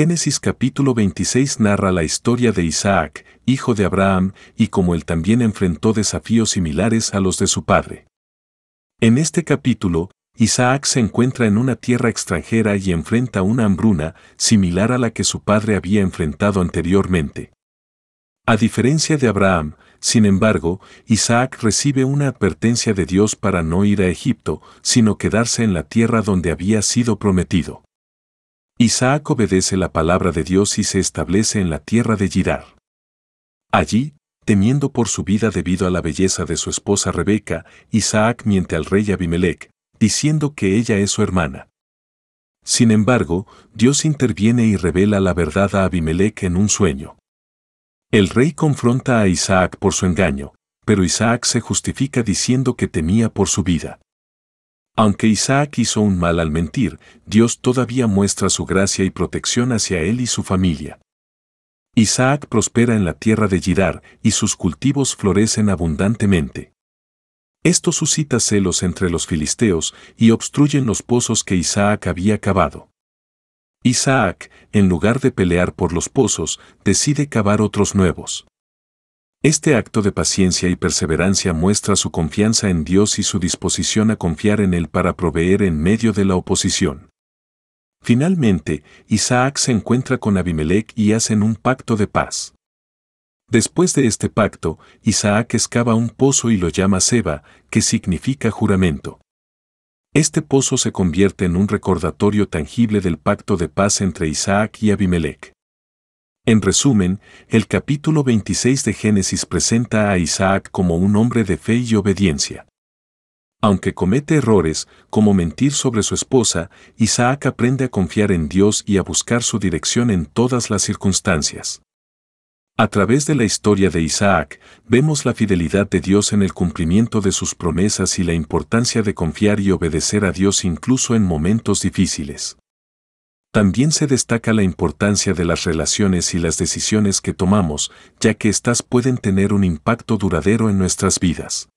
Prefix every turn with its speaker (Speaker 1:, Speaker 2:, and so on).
Speaker 1: Génesis capítulo 26 narra la historia de Isaac, hijo de Abraham, y cómo él también enfrentó desafíos similares a los de su padre. En este capítulo, Isaac se encuentra en una tierra extranjera y enfrenta una hambruna similar a la que su padre había enfrentado anteriormente. A diferencia de Abraham, sin embargo, Isaac recibe una advertencia de Dios para no ir a Egipto, sino quedarse en la tierra donde había sido prometido. Isaac obedece la palabra de Dios y se establece en la tierra de Girar. Allí, temiendo por su vida debido a la belleza de su esposa Rebeca, Isaac miente al rey Abimelech, diciendo que ella es su hermana. Sin embargo, Dios interviene y revela la verdad a Abimelech en un sueño. El rey confronta a Isaac por su engaño, pero Isaac se justifica diciendo que temía por su vida. Aunque Isaac hizo un mal al mentir, Dios todavía muestra su gracia y protección hacia él y su familia. Isaac prospera en la tierra de Girar y sus cultivos florecen abundantemente. Esto suscita celos entre los filisteos y obstruyen los pozos que Isaac había cavado. Isaac, en lugar de pelear por los pozos, decide cavar otros nuevos. Este acto de paciencia y perseverancia muestra su confianza en Dios y su disposición a confiar en Él para proveer en medio de la oposición. Finalmente, Isaac se encuentra con Abimelech y hacen un pacto de paz. Después de este pacto, Isaac excava un pozo y lo llama Seba, que significa juramento. Este pozo se convierte en un recordatorio tangible del pacto de paz entre Isaac y Abimelech. En resumen, el capítulo 26 de Génesis presenta a Isaac como un hombre de fe y obediencia. Aunque comete errores, como mentir sobre su esposa, Isaac aprende a confiar en Dios y a buscar su dirección en todas las circunstancias. A través de la historia de Isaac, vemos la fidelidad de Dios en el cumplimiento de sus promesas y la importancia de confiar y obedecer a Dios incluso en momentos difíciles. También se destaca la importancia de las relaciones y las decisiones que tomamos, ya que éstas pueden tener un impacto duradero en nuestras vidas.